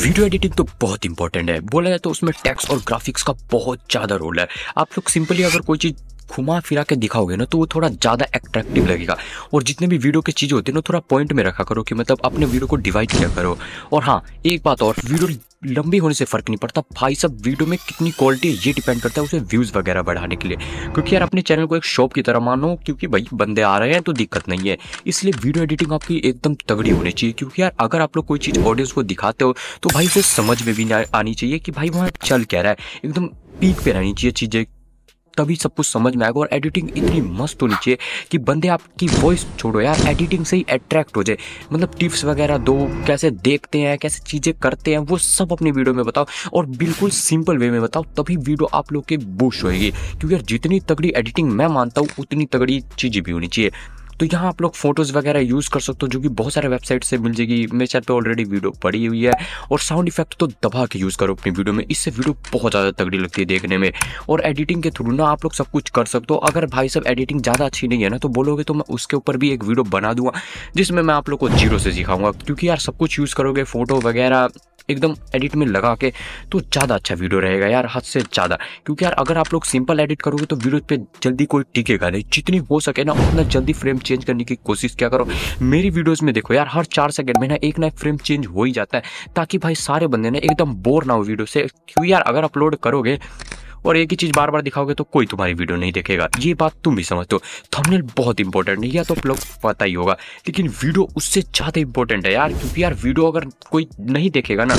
video editing तो बहुत important है बोला जाए तो उसमें टेक्स्ट और ग्राफिक्स का बहुत ज़्यादा रोल है आप लोग सिंपली अगर कोई चीज़ घुमा फिरा के दिखाओगे ना तो वो थोड़ा ज़्यादा एट्रैक्टिव लगेगा और जितने भी वीडियो की चीज़ होती है ना थोड़ा पॉइंट में रखा करो कि मतलब अपने वीडियो को डिवाइड किया करो और हाँ एक बात और वीडियो लंबी होने से फ़र्क नहीं पड़ता भाई सब वीडियो में कितनी क्वालिटी है ये डिपेंड करता है उसे व्यूज़ वगैरह बढ़ाने के लिए क्योंकि यार अपने चैनल को एक शॉप की तरह मानो क्योंकि भाई बंदे आ रहे हैं तो दिक्कत नहीं है इसलिए वीडियो एडिटिंग आपकी एकदम तगड़ी होनी चाहिए क्योंकि यार अगर आप लोग कोई चीज़ ऑडियंस को दिखाते हो तो भाई उसे समझ में भी आनी चाहिए कि भाई वहाँ चल क्या रहा है एकदम पीक पे रहनी चाहिए चीज़ें तभी सब कुछ समझ में आएगा और एडिटिंग इतनी मस्त होनी चाहिए कि बंदे आपकी वॉइस छोड़ो यार एडिटिंग से ही अट्रैक्ट हो जाए मतलब टिप्स वगैरह दो कैसे देखते हैं कैसे चीज़ें करते हैं वो सब अपनी वीडियो में बताओ और बिल्कुल सिंपल वे में बताओ तभी वीडियो आप लोग के बूस्ट होएगी क्योंकि यार जितनी तगड़ी एडिटिंग मैं मानता हूँ उतनी तगड़ी चीज़ें भी होनी चाहिए तो यहाँ आप लोग फोटोज़ वगैरह यूज़ कर सकते हो जो कि बहुत सारे वेबसाइट से मिल जाएगी मेरे चैनल पर ऑलरेडी वीडियो पड़ी हुई है और साउंड इफेक्ट तो दबा के यूज़ करो अपनी वीडियो में इससे वीडियो बहुत ज़्यादा तगड़ी लगती है देखने में और एडिटिंग के थ्रू ना आप लोग सब कुछ कर सकते हो अगर भाई सब एडिटिंग ज़्यादा अच्छी नहीं है ना तो बोलोगे तो मैं उसके ऊपर भी एक वीडियो बना दूँगा जिसमें मैं आप लोग को जीरो से सिखाऊंगा क्योंकि यार सब कुछ यूज़ करोगे फोटो वगैरह एकदम एडिट में लगा के तो ज़्यादा अच्छा वीडियो रहेगा यार हद से ज़्यादा क्योंकि यार अगर आप लोग सिंपल एडिट करोगे तो वीडियो पे जल्दी कोई टिकेगा नहीं जितनी हो सके ना उतना जल्दी फ्रेम चेंज करने की कोशिश क्या करो मेरी वीडियोज़ में देखो यार हर चार सेकेंड में ना एक ना एक फ्रेम चेंज हो ही जाता है ताकि भाई सारे बंदे ना एकदम बोर ना हो वीडियो से क्योंकि यार अगर अपलोड करोगे और एक ही चीज़ बार बार दिखाओगे तो कोई तुम्हारी वीडियो नहीं देखेगा ये बात तुम भी समझते हो थमनेल बहुत इंपॉर्टेंट है या तो आप लोग पता ही होगा लेकिन वीडियो उससे ज़्यादा इंपॉर्टेंट है यार क्योंकि यार वीडियो अगर कोई नहीं देखेगा ना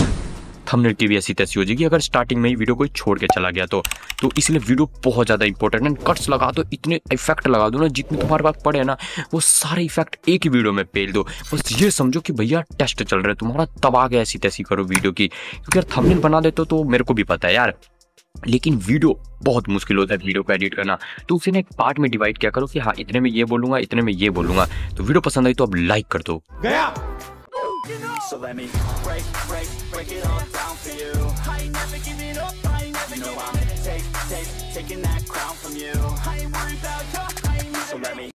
थंबनेल की भी ऐसी तैसी हो जाएगी अगर स्टार्टिंग में ही वीडियो कोई छोड़ के चला गया तो तो इसलिए वीडियो बहुत ज़्यादा इंपॉर्टेंट है कट्स लगा दो इतने इफेक्ट लगा दो ना जितने तुम्हारे पास पड़े ना वो सारे इफेक्ट एक ही वीडियो में पेल दो बस ये समझो कि भैया टेस्ट चल रहा है तुम्हारा तबाह ऐसी तैसी करो वीडियो की क्योंकि यार थमनेल बना देते तो मेरे को भी पता है यार लेकिन वीडियो बहुत मुश्किल होता है वीडियो को एडिट करना तो उसे ने एक पार्ट में डिवाइड क्या करो कि हाँ इतने में ये बोलूंगा इतने में ये बोलूंगा तो वीडियो पसंद आई तो अब लाइक कर दो गया